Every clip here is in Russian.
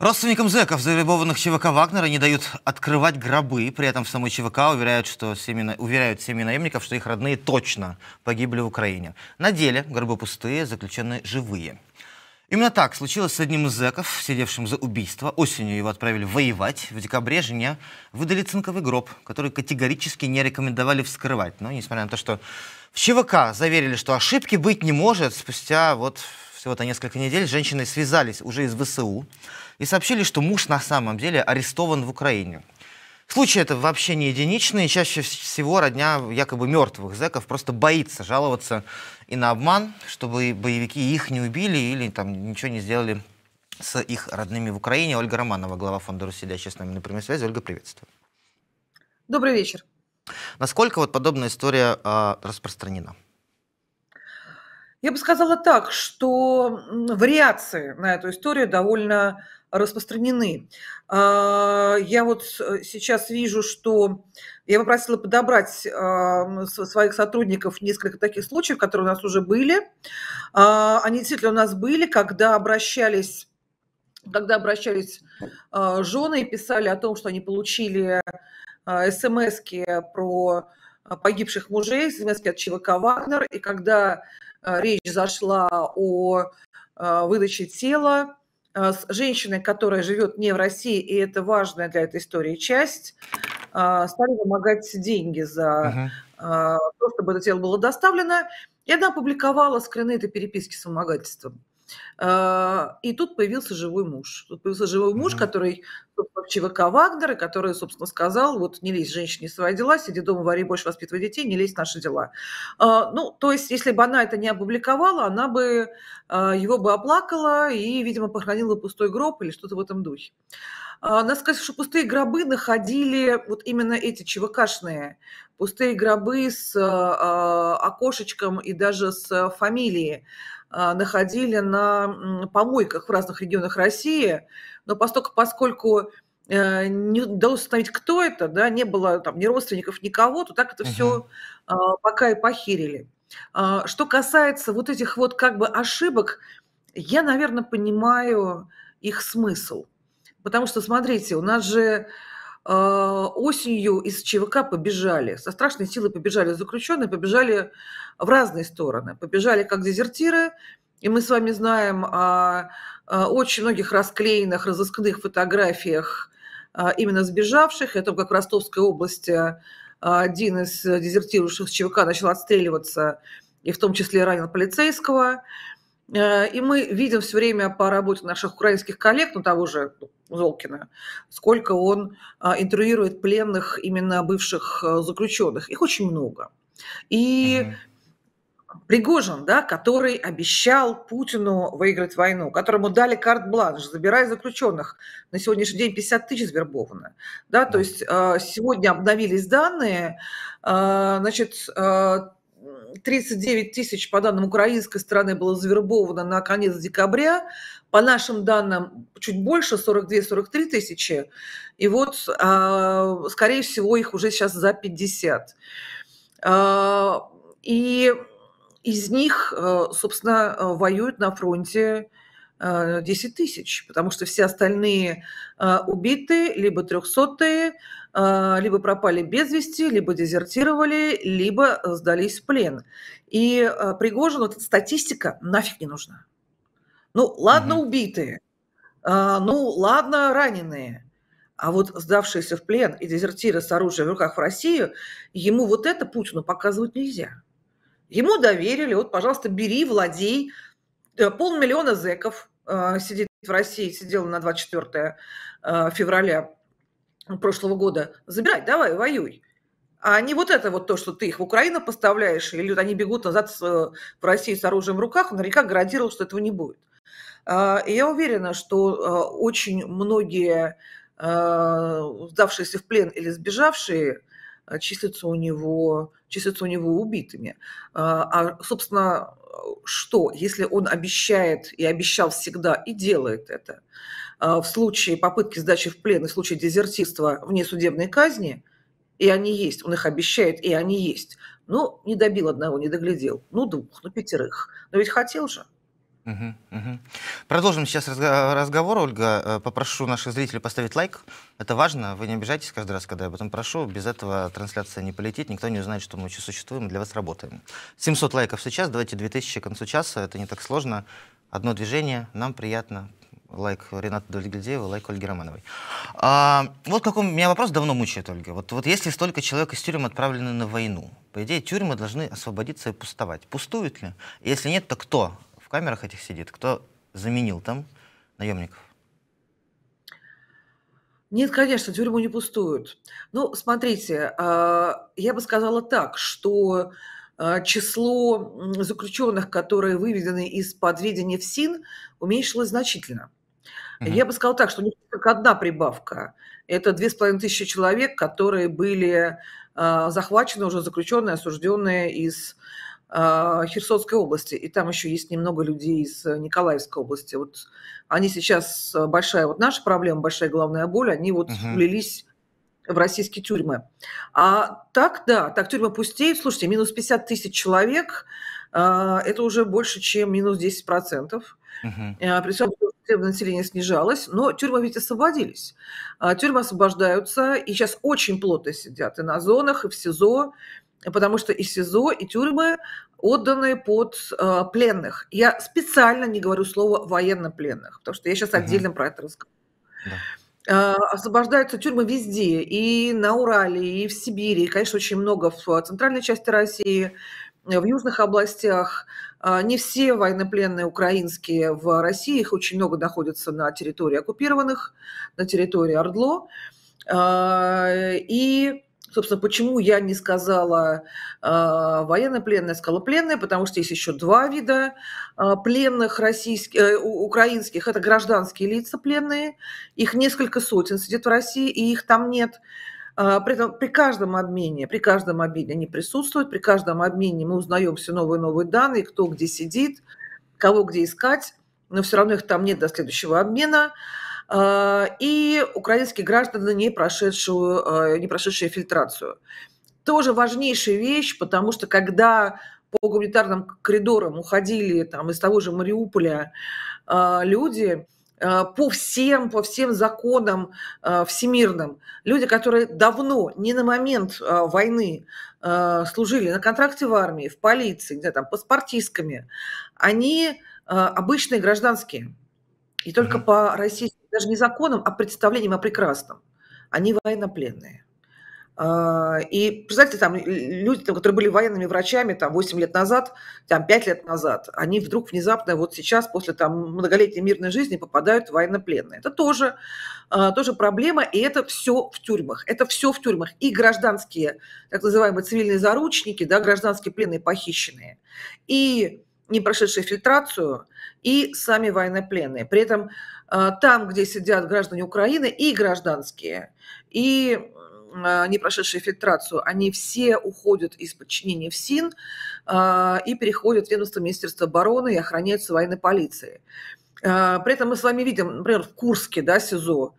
Родственникам зэков, завербованных ЧВК Вагнера, не дают открывать гробы. При этом в самой ЧВК уверяют, что семьи, уверяют семьи наемников, что их родные точно погибли в Украине. На деле гробы пустые, заключенные живые. Именно так случилось с одним из зэков, сидевшим за убийство. Осенью его отправили воевать. В декабре жене выдали цинковый гроб, который категорически не рекомендовали вскрывать. Но несмотря на то, что в ЧВК заверили, что ошибки быть не может, спустя вот всего-то несколько недель женщины связались уже из ВСУ и сообщили, что муж на самом деле арестован в Украине. Случаи это вообще не единичные, чаще всего родня якобы мертвых зэков просто боится жаловаться и на обман, чтобы боевики их не убили или там ничего не сделали с их родными в Украине. Ольга Романова, глава фонда «Руссидящая» с нами на прямой связи. Ольга, приветствую. Добрый вечер. Насколько вот подобная история э, распространена? Я бы сказала так, что вариации на эту историю довольно распространены. А, я вот э, сейчас вижу, что я попросила подобрать а, своих сотрудников несколько таких случаев, которые у нас уже были. А, они действительно у нас были, когда обращались когда обращались жены и писали о том, что они получили смс про погибших мужей, смс от ЧВК «Вагнер», и когда речь зашла о выдаче тела, а, с женщиной, которая живет не в России, и это важная для этой истории часть, а, стали вымогать деньги за uh-huh. то, чтобы это тело было доставлено. И она опубликовала скрины этой переписки с вымогательством. А, и тут появился живой муж. Тут появился живой муж, mm-hmm. который вообще ВК Вагнер, и который, собственно, сказал, вот не лезь женщине свои дела, сиди дома, вари больше, воспитывай детей, не лезь в наши дела. А, ну, то есть, если бы она это не опубликовала, она бы а, его бы оплакала и, видимо, похоронила пустой гроб или что-то в этом духе. Надо сказать, что пустые гробы находили вот именно эти ЧВКшные, пустые гробы с окошечком и даже с фамилией а, находили на помойках в разных регионах России, но поскольку, поскольку э, не удалось установить, кто это, да, не было там ни родственников, никого, то так это угу. все а, пока и похирили. А, что касается вот этих вот как бы ошибок, я, наверное, понимаю их смысл. Потому что, смотрите, у нас же а, осенью из ЧВК побежали, со страшной силой побежали заключенные, побежали в разные стороны. Побежали как дезертиры, и мы с вами знаем о очень многих расклеенных, разыскных фотографиях а, именно сбежавших, о том, как в Ростовской области а, один из дезертирующих с ЧВК начал отстреливаться, и в том числе ранен полицейского – Э, и мы видим все время по работе наших украинских коллег, ну того же ну, Золкина, сколько он а, интервьюирует пленных именно бывших э, заключенных. Их очень много. И угу. Пригожин, да, который обещал Путину выиграть войну, которому дали карт-бланш, забирая заключенных. На сегодняшний день 50 тысяч свербовано. Да, то есть э, сегодня обновились данные, значит, 39 тысяч, по данным украинской стороны, было завербовано на конец декабря. По нашим данным, чуть больше, 42-43 тысячи. И вот, а, скорее всего, их уже сейчас за 50. А, и из них, э, собственно, воюют на фронте 10 э, тысяч, потому что все остальные э, убиты, либо трехсотые, э, либо пропали без вести, либо дезертировали, либо сдались в плен. И Пригожину эта статистика нафиг не нужна. Ну, ладно, угу. убитые, ну, ладно, раненые – а вот сдавшиеся в плен и дезертиры с оружием в руках в Россию, ему вот это Путину показывать нельзя. Ему доверили, вот, пожалуйста, бери, владей, полмиллиона зеков, а, сидит в России, сидела на 24 а, февраля прошлого года, забирай, давай, воюй. А не вот это вот то, что ты их в Украину поставляешь, или они бегут назад э, в Россию с оружием в руках, наверняка гарантировал, что этого не будет. А, я уверена, что очень многие сдавшиеся в плен или сбежавшие а, числятся у него, числятся у него убитыми. А, а, собственно, что, если он обещает и обещал всегда и делает это, а, в случае попытки сдачи в плен и в случае дезертирства вне судебной казни, и они есть, он их обещает, и они есть. но ну, не добил одного, не доглядел. Ну, двух, ну, пятерых. Но ведь хотел же. Угу, угу. Продолжим сейчас разговор, Ольга. Э, попрошу наших зрителей поставить лайк. Это важно. Вы не обижайтесь каждый раз, когда я об этом прошу. Без этого трансляция не полетит. Никто не узнает, что мы еще существуем и для вас работаем. 700 лайков сейчас, давайте 2000 к концу часа. Это не так сложно. Одно движение, нам приятно. Лайк Рената Дульгильдеева, лайк Ольги Романовой. А, вот какой меня вопрос давно мучает, Ольга. Вот, вот если столько человек из тюрьмы отправлены на войну, по идее, тюрьмы должны освободиться и пустовать. Пустуют ли? Если нет, то кто? камерах этих сидит? Кто заменил там наемников? Нет, конечно, тюрьму не пустуют. Ну, смотрите, а, я бы сказала так, что а, число заключенных, которые выведены из-под ведения в СИН, уменьшилось значительно. Угу. Я бы сказала так, что у них только одна прибавка. Это две с половиной тысячи человек, которые были а, захвачены уже заключенные, осужденные из а, Херсонской области, и там еще есть немного людей из э, Николаевской области. Вот они сейчас э, большая вот наша проблема, большая главная боль, они вот uh-huh. влились в российские тюрьмы. А так, да, так тюрьмы пустеют. Слушайте, минус 50 тысяч человек, а, это уже больше, чем минус 10 процентов. Uh-huh. При всем население снижалось, но тюрьмы ведь освободились. Тюрьмы освобождаются, и сейчас очень плотно сидят и на зонах, и в СИЗО, потому что и СИЗО, и тюрьмы отданы под э, пленных. Я специально не говорю слово военнопленных, потому что я сейчас отдельно угу. про это расскажу. Да э, освобождаются тюрьмы везде, и на Урале, и в Сибири, и, конечно, очень много в центральной части России, э, в южных областях. Э, не все военнопленные украинские в России, их очень много находятся на территории оккупированных, на территории Ордло. И Собственно, почему я не сказала э, а, военные пленные, я сказала пленные, потому что есть еще два вида э, пленных российских, э, украинских. Это гражданские лица пленные. Их несколько сотен сидит в России, и их там нет. А, при, этом, при каждом обмене, при каждом обмене они присутствуют, при каждом обмене мы узнаем все новые новые данные, кто где сидит, кого где искать, но все равно их там нет до следующего обмена. Э, и украинские граждане, не, прошедшую, э, не прошедшие фильтрацию. Тоже важнейшая вещь, потому что когда по гуманитарным коридорам уходили там, из того же Мариуполя э, люди, по всем, по всем законам всемирным. Люди, которые давно, не на момент войны, служили на контракте в армии, в полиции, где там, паспортистками, они обычные гражданские. И только mm-hmm. по российскому даже не законом, а представлением о прекрасном. Они военнопленные. А, и, представляете, там люди, которые были военными врачами там 8 лет назад, там 5 лет назад, они вдруг внезапно вот сейчас, после там многолетней мирной жизни, попадают в военнопленные. Это тоже, а, тоже проблема, и это все в тюрьмах. Это все в тюрьмах. И гражданские, так называемые цивильные заручники, да, гражданские пленные похищенные, и не прошедшие фильтрацию, и сами военнопленные. При этом э, там, где сидят граждане Украины и гражданские, и э, не прошедшие фильтрацию, они все уходят из подчинения в СИН э, и переходят в ведомство Министерства обороны и охраняются военной полицией. А, при этом мы с вами видим, например, в Курске, да, СИЗО, mm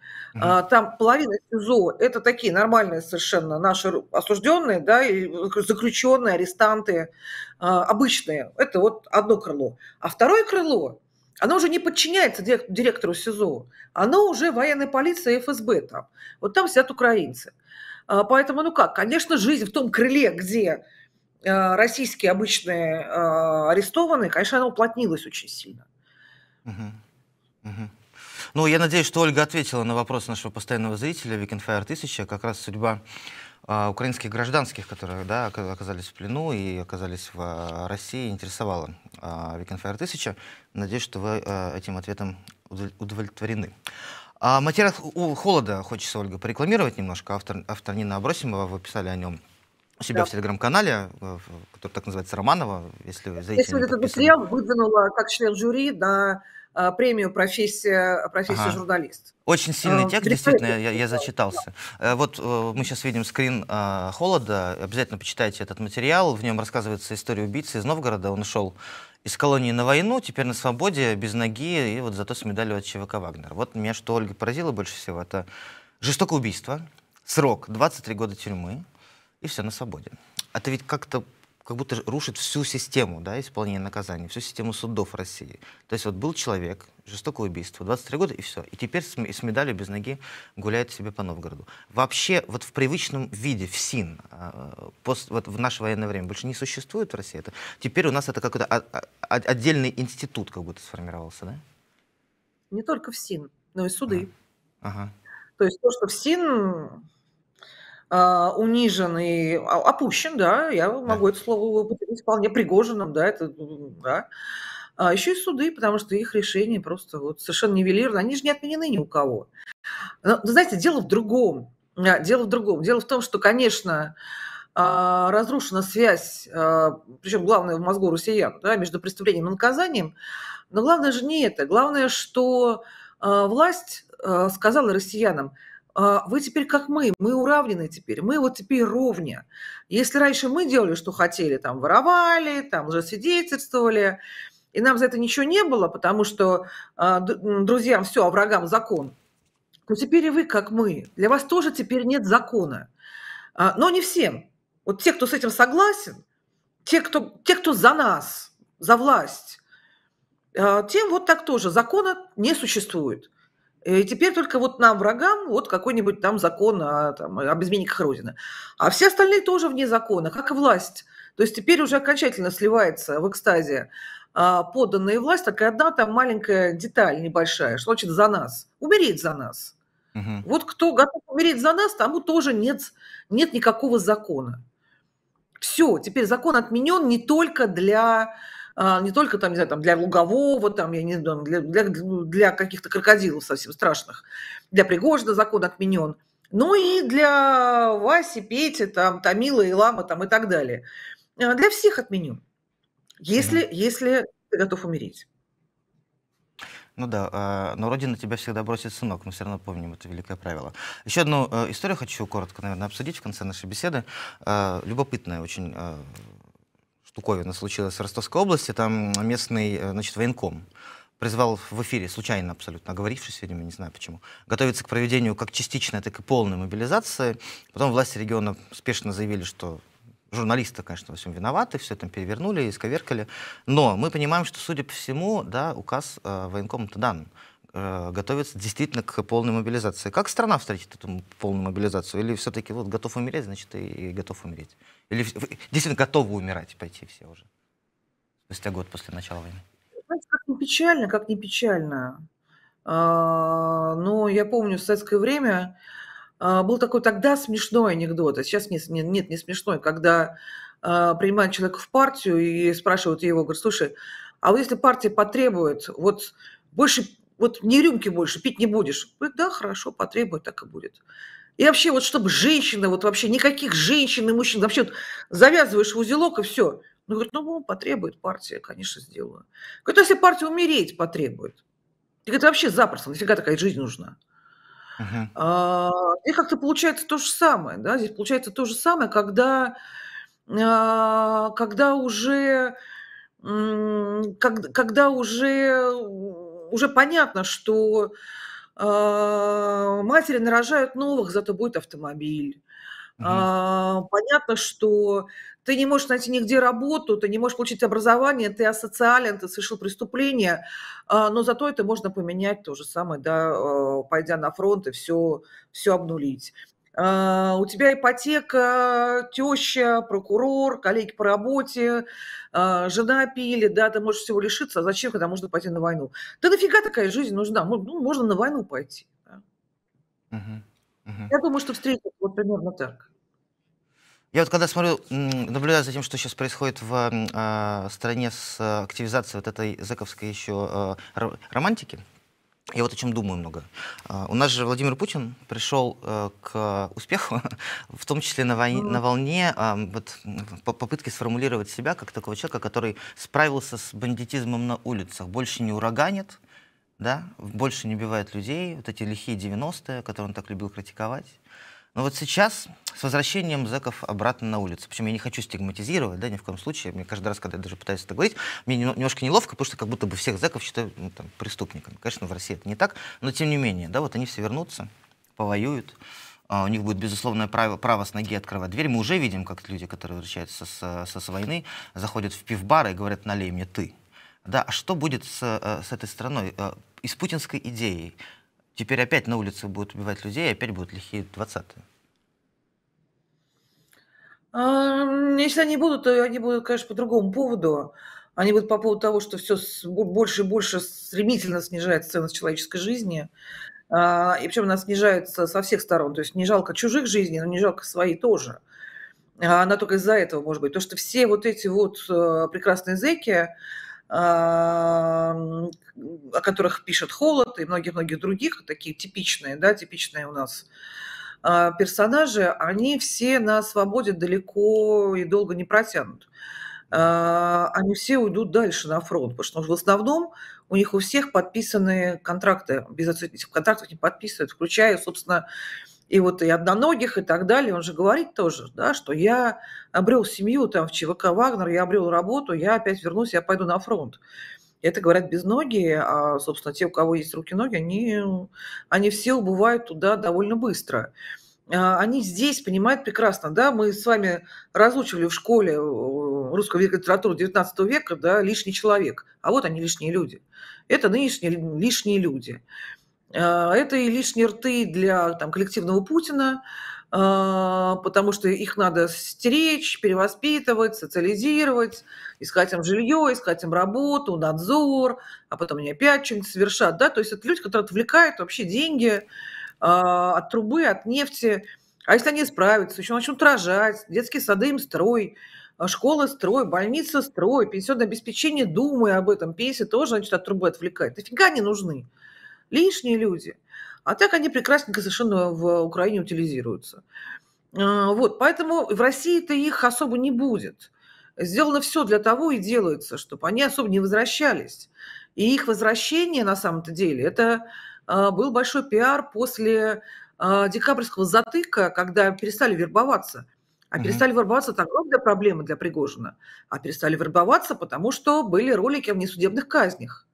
там половина СИЗО – это такие нормальные совершенно наши осужденные, да, заключенные, арестанты, а, обычные. Это вот одно крыло. А второе крыло оно уже не подчиняется директору СИЗО, оно уже военная полиция и ФСБ там. Вот там сидят украинцы. Поэтому, ну как, конечно, жизнь в том крыле, где российские обычные арестованные, конечно, она уплотнилась очень сильно. Ну, я надеюсь, что Ольга ответила на вопрос нашего постоянного зрителя Викенфайр 1000, как раз судьба а, украинских гражданских, которые да, оказались в плену и оказались в а, России, интересовала а, Викенфайр 1000. Надеюсь, что вы а, этим ответом удовлетворены. А материал холода хочется, Ольга, порекламировать немножко. Автор, автор Нина Абросимова, вы писали о нем у себя да. в телеграм-канале, э, который так называется Романова, если зайти. Если это Дмитрия выдвинула как член жюри на э, премию профессия, профессия ага. журналист. Очень сильный э, текст, действительно, я, я зачитался. Вот мы сейчас видим скрин холода. Обязательно почитайте этот материал. В нем рассказывается история убийцы из Новгорода. Он ушел из колонии на войну, теперь на свободе, без ноги, и вот зато с медалью от ЧВК «Вагнер». Вот меня что Ольга поразило больше всего, это жестокое убийство, срок 23 года тюрьмы, и все, на свободе. Это ведь как-то как будто рушит всю систему да, исполнения наказаний, всю систему судов России. То есть вот был человек, жестокое убийство, 23 года и все. И теперь с, с медалью без ноги гуляет себе по Новгороду. Вообще вот в привычном виде, в СИН, а, пост, вот в наше военное время больше не существует в России. Это, теперь у нас это какой-то а, а, отдельный институт как будто сформировался, да? Не только в СИН, но и суды. Ага. ага. То есть то, что в СИН а, унижен и опущен, да, я могу это слово употребить вполне пригоженным, да, это, да. А еще и суды, потому что их решение просто вот совершенно нивелировано, они же не отменены ни у кого. Но, знаете, дело в другом, а, дело в другом, дело в том, что, конечно, а, разрушена связь, причем главное в мозгу россиян, да, между преступлением и наказанием. Но главное же не это. Главное, что власть сказала россиянам – а, вы теперь как мы, мы уравнены теперь, мы вот теперь ровня. Если раньше мы делали, что хотели, там воровали, там уже свидетельствовали, и нам за это ничего не было, потому что а, друзьям все, а врагам закон. Но теперь и вы как мы. Для вас тоже теперь нет закона. А, но не всем. Вот те, кто с этим согласен, те, кто, те, кто за нас, за власть, тем вот так тоже закона не существует. И э, теперь только вот нам, врагам, вот какой-нибудь там закон о, там, об изменниках Родины. А все остальные тоже вне закона, как и власть. То есть теперь уже окончательно сливается в экстазе а, поданная власть, такая одна там маленькая деталь небольшая, что значит за нас, умереть за нас. Угу. Вот кто готов умереть за нас, тому тоже нет, нет никакого закона. Все, теперь закон отменен не только для а, не только там, не знаю, там для лугового, там, я не знаю, для, для, для каких-то крокодилов совсем страшных, для Пригожина закон отменен, но и для Васи, Пети, там, Тамила, Илама там, и так далее. А, для всех отменен, если, если ты готов умереть. Ну да, а, но родина тебя всегда бросит, сынок. Мы все равно помним это великое правило. Еще одну э, историю хочу коротко, наверное, обсудить в конце нашей беседы. Любопытная очень штуковина случилась в Ростовской области, там местный э, значит, военком призвал в эфире, случайно абсолютно, оговорившись, видимо, не знаю почему, готовиться к проведению как частичной, так и полной мобилизации. Потом власти региона спешно заявили, что журналисты, конечно, во всем виноваты, все там перевернули, исковеркали. Но мы понимаем, что, судя по всему, да, указ э, военкома-то дан э, готовится действительно к полной мобилизации. Как страна встретит эту полную мобилизацию? Или все-таки вот готов умереть, значит и, и готов умереть? Или действительно готовы умирать пойти все уже? Спустя год после начала войны. Знаете, как не печально, как не печально. А, но я помню, в советское время а, был такой тогда смешной анекдот, а сейчас нет, нет не смешной, когда а, принимают человека в партию и спрашивают его, говорят, слушай, а вот если партия потребует, вот больше, вот не рюмки больше, пить не будешь. Говорит, да, хорошо, потребует, так и будет. И вообще, вот чтобы женщина, вот вообще никаких женщин и мужчин, вообще вот завязываешь узелок и все. Ну, говорит, ну, потребует партия, конечно, сделаю. Говорит, а если партия умереть потребует. И говорит, вообще запросто, нафига такая жизнь нужна? Uh-huh. и как-то получается то же самое, да, здесь получается то же самое, когда, а, когда уже, когда уже, уже понятно, что а, матери нарожают новых, зато будет автомобиль. Угу. А, понятно, что ты не можешь найти нигде работу, ты не можешь получить образование, ты асоциален, ты совершил преступление, а, но зато это можно поменять то же самое, да, а, пойдя на фронт и все, все обнулить. А, у тебя ипотека, теща, прокурор, коллеги по работе, а, жена пили, да, ты можешь всего лишиться, а зачем, когда можно пойти на войну? Да нафига такая жизнь нужна? Ну, можно на войну пойти. Да? Я думаю, что встретят вот примерно так. Я вот когда смотрю, наблюдаю за тем, что сейчас происходит в э, стране с активизацией вот этой зэковской еще э, романтики, я вот о чем думаю много. А, у нас же Владимир Путин пришел э, к успеху, в том числе на, войне, на волне а, вот, попытки сформулировать себя как такого человека, который справился с бандитизмом на улицах, больше не ураганит, да, больше не убивает людей, вот эти лихие 90-е, которые он так любил критиковать. Но вот сейчас с возвращением зэков обратно на улицу. Причем я не хочу стигматизировать, да, ни в коем случае. Мне каждый раз, когда я даже пытаюсь это говорить, мне немножко неловко, потому что как будто бы всех зэков считают ну, там, преступниками. Конечно, в России это не так, но тем не менее, да, вот они все вернутся, повоюют, а, у них будет безусловное право, право с ноги открывать дверь. Мы уже видим, как люди, которые возвращаются с, с, с войны, заходят в пивбары и говорят, налей мне ты. Да, а что будет с, э, с этой страной, э, и с путинской идеей? Теперь опять на улице будут убивать людей, и опять будут лихие 20-е. А, если они будут, то они будут, конечно, по другому поводу. Они будут по поводу того, что все больше и больше стремительно снижается ценность человеческой жизни. А, и причем она снижается со всех сторон. То есть не жалко чужих жизней, но не жалко своей тоже. А она только из-за этого может быть. То, что все вот эти вот э, прекрасные зэки, о которых пишет Холод и многих-многих других, такие типичные, да, типичные у нас а, персонажи, они все на свободе далеко и долго не протянут. А, они все уйдут дальше на фронт, потому что в основном у них у всех подписаны контракты, без этих контрактов не подписывают, включая, собственно, и вот и одноногих и так далее. Он же говорит тоже, да, что я обрел семью там в ЧВК «Вагнер», я обрел работу, я опять вернусь, я пойду на фронт. Это говорят безногие, а, собственно, те, у кого есть руки-ноги, они, они все убывают туда довольно быстро. А, они здесь понимают прекрасно, да, мы с вами разучивали в школе э, русскую литературу 19 века, да, лишний человек, а вот они лишние люди. Это нынешние лишние люди. А, это и лишние рты для там, коллективного Путина, а, потому что их надо стеречь, перевоспитывать, социализировать, искать им жилье, искать им работу, надзор, а потом они опять что-нибудь совершат. Да? То есть это люди, которые отвлекают вообще деньги а, от трубы, от нефти. А если они справятся, еще начнут рожать, детские сады им строй, школы строй, больницы строй, пенсионное обеспечение, думая об этом, пенсии тоже, значит, от трубы отвлекает. Нафига не нужны? лишние люди. А так они прекрасненько совершенно в Украине утилизируются. А, вот, поэтому в России-то их особо не будет. Сделано все для того и делается, чтобы они особо не возвращались. И их возвращение, на самом-то деле, это а, был большой пиар после а, декабрьского затыка, когда перестали вербоваться. А перестали вербоваться – это огромная проблема для Пригожина. А перестали вербоваться, потому что были ролики в несудебных казнях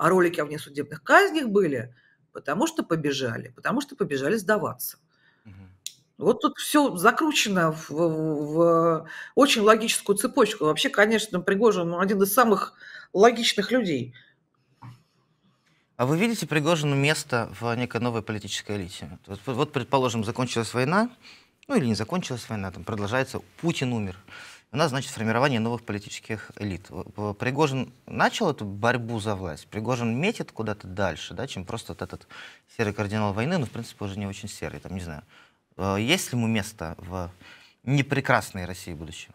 а ролики о внесудебных казнях были, потому что побежали, потому что побежали сдаваться. Вот тут все закручено в, в, в очень логическую цепочку. Вообще, конечно, Пригожин ну, один из самых логичных людей. А вы видите Пригожину место в некой новой политической элите? Вот, вот предположим, закончилась война, ну или не закончилась война, там продолжается, Путин умер она значит формирование новых политических элит. Э, Пригожин начал эту борьбу за власть, Пригожин метит куда-то дальше, да, чем просто вот этот серый кардинал войны, Но в принципе, уже не очень серый, там, не знаю. Э, есть ли ему место в непрекрасной России будущего?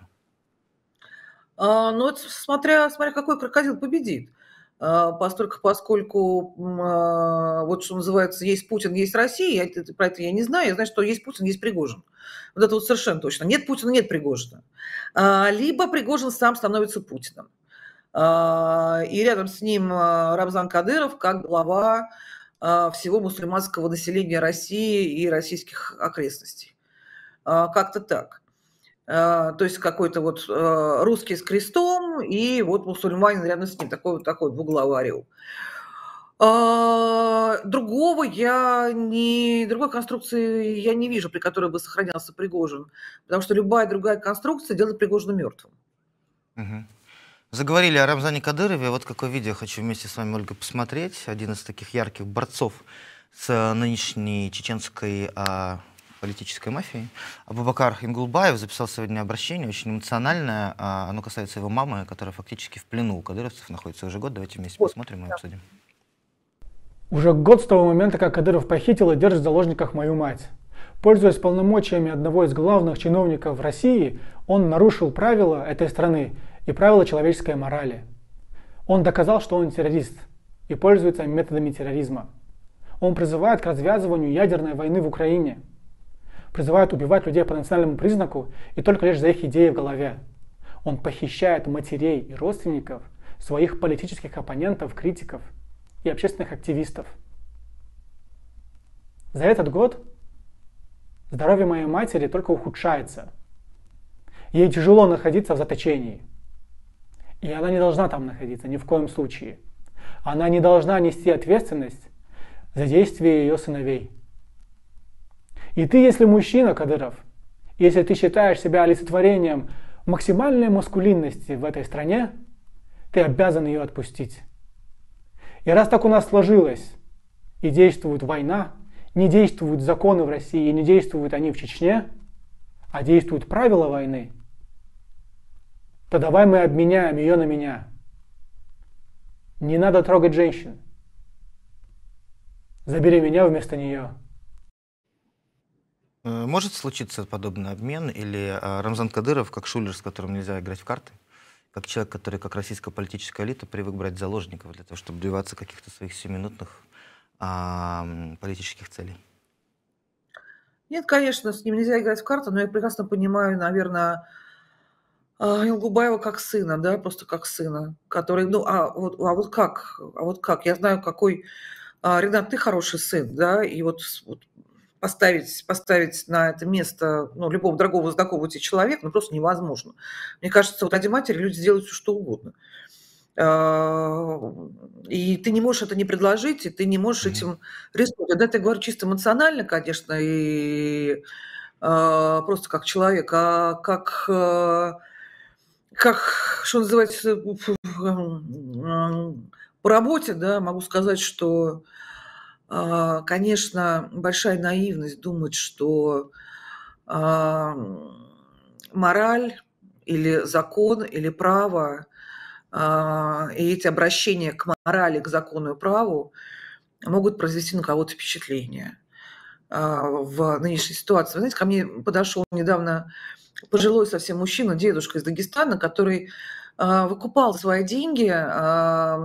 А, ну, это смотря, смотря какой крокодил победит. А, поскольку, поскольку а, вот что называется, есть Путин, есть Россия, я, про это я не знаю, я знаю, что есть Путин, есть Пригожин. А, вот это вот совершенно точно. Нет Путина, нет Пригожина. А, либо Пригожин сам становится Путиным. А, и рядом с ним а, Рамзан Кадыров как глава всего мусульманского населения России и российских окрестностей. Как-то так. То есть какой-то вот русский с крестом и вот мусульманин рядом с ним, такой вот такой двуглавый орел. А, другого я не, другой конструкции я не вижу, при которой бы сохранялся Пригожин, потому что любая другая конструкция делает Пригожина мертвым. Угу. Заговорили о Рамзане Кадырове. Вот какое видео хочу вместе с вами, Ольга, посмотреть. Один из таких ярких борцов с нынешней чеченской а, политической мафией. Абубакар Ингулбаев записал сегодня обращение, очень эмоциональное. А, оно касается его мамы, которая фактически в плену у кадыровцев находится уже год. Давайте вместе вот, посмотрим и да. обсудим. Уже год с того момента, как Кадыров похитил и держит в заложниках мою мать. Пользуясь полномочиями одного из главных чиновников в России, он нарушил правила этой страны и правила человеческой морали. Он доказал, что он террорист и пользуется методами терроризма. Он призывает к развязыванию ядерной войны в Украине. Призывает убивать людей по национальному признаку и только лишь за их идеи в голове. Он похищает матерей и родственников своих политических оппонентов, критиков – и общественных активистов. За этот год здоровье моей матери только ухудшается. Ей тяжело находиться в заточении. И она не должна там находиться ни в коем случае. Она не должна нести ответственность за действия ее сыновей. И ты, если мужчина, Кадыров, если ты считаешь себя олицетворением максимальной маскулинности в этой стране, ты обязан ее отпустить. И раз так у нас сложилось, и действует война, не действуют законы в России, и не действуют они в Чечне, а действуют правила войны, то давай мы обменяем ее на меня. Не надо трогать женщин. Забери меня вместо нее. Э, может случиться подобный обмен или э, Рамзан Кадыров, как шулер, с которым нельзя играть в карты? как человек, который, как российская политическая элита, привык брать заложников для того, чтобы добиваться каких-то своих семинутных а, политических целей? Нет, конечно, с ним нельзя играть в карты, но я прекрасно понимаю, наверное, а, Илгубаева как сына, да, просто как сына, который, ну, а вот, а вот как, а вот как, я знаю, какой, а, Ренат, ты хороший сын, да, и вот, вот поставить, поставить на это место ну, любого дорогого знакомого тебе человека, ну, просто невозможно. Мне кажется, вот ради матери люди сделают все, что угодно. А, и ты не можешь это не предложить, и ты не можешь этим рискнуть. Когда я говорю чисто эмоционально, конечно, и а, просто как человек, а как, э, как что называется, э, эм, по работе, да, могу сказать, что а, конечно, большая наивность думать, что мораль или закон или право а, и эти обращения к морали, к закону и праву могут произвести на кого-то впечатление а, в нынешней ситуации. Вы знаете, ко мне подошел недавно пожилой совсем мужчина, дедушка из Дагестана, который а, выкупал свои деньги, а,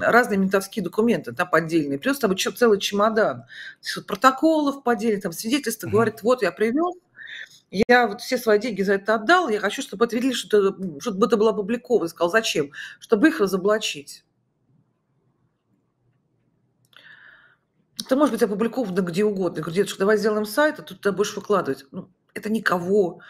разные ментовские документы там поддельные, плюс там еще целый чемодан вот протоколов поддельных, там свидетельства, mm-hmm. говорит, вот я привел я вот все свои деньги за это отдал, я хочу, чтобы это видели, что это, чтобы это было опубликовано. Сказал, зачем? Чтобы их разоблачить. Это может быть опубликовано где угодно. Говорит, что давай сделаем сайт, а тут ты будешь выкладывать. Ну, это никого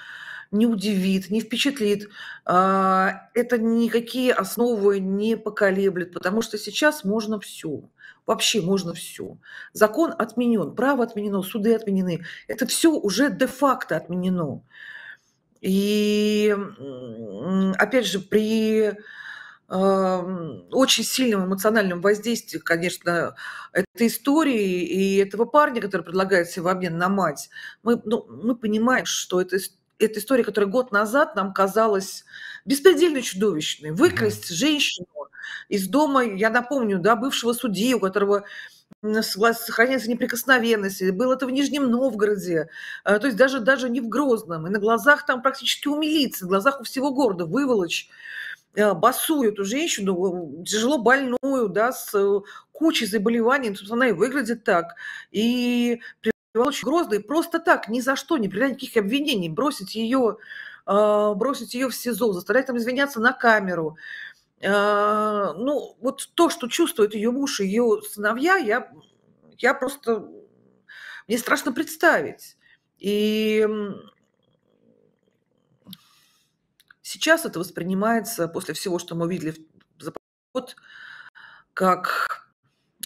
не удивит, не впечатлит. А, это никакие основы не поколеблет, потому что сейчас можно все. Вообще можно все. Закон отменен, право отменено, суды отменены. Это все уже де-факто отменено. И опять же, при эм, очень сильном эмоциональном воздействии, конечно, этой истории и этого парня, который предлагает себе в обмен на мать, мы, ну, мы понимаем, что это эта история, которая год назад нам казалась беспредельно чудовищной. Выкрасть женщину из дома, я напомню, да, бывшего судьи, у которого сохраняется неприкосновенность. Было это в Нижнем Новгороде, э, то есть даже, даже не в Грозном. И на глазах там практически у милиции, на глазах у всего города выволочь э, басую эту женщину, э, тяжело больную, да, с кучей заболеваний, она и выглядит так. И при Иванович Грозный просто так, ни за что, не предъявляя никаких обвинений, бросить ее, а, бросить ее в СИЗО, заставлять там извиняться на камеру. А, ну, вот то, что чувствует ее муж и ее сыновья, я, я просто... Мне страшно представить. И сейчас это воспринимается после всего, что мы видели за год, как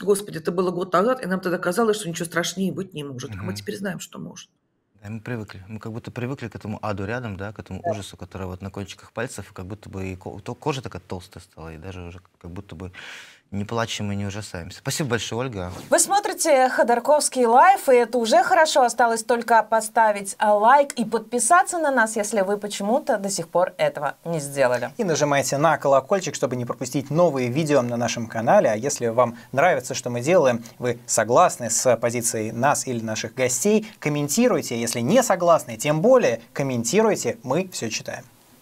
Господи, это было год назад, и нам тогда казалось, что ничего страшнее быть не может. Угу. А мы теперь знаем, что может. Да, мы привыкли. Мы как будто привыкли к этому аду рядом, да, к этому да. ужасу, который вот на кончиках пальцев, и как будто бы и ко- кожа такая толстая стала, и даже уже как будто бы не плачем и не ужасаемся. Спасибо большое, Ольга. Вы смотрите Ходорковский лайф, и это уже хорошо. Осталось только поставить а, лайк и подписаться на нас, если вы почему-то до сих пор этого не сделали. И нажимайте на колокольчик, чтобы не пропустить новые видео на нашем канале. А если вам нравится, что мы делаем, вы согласны с позицией нас или наших гостей, комментируйте. Если не согласны, тем более комментируйте, мы все читаем.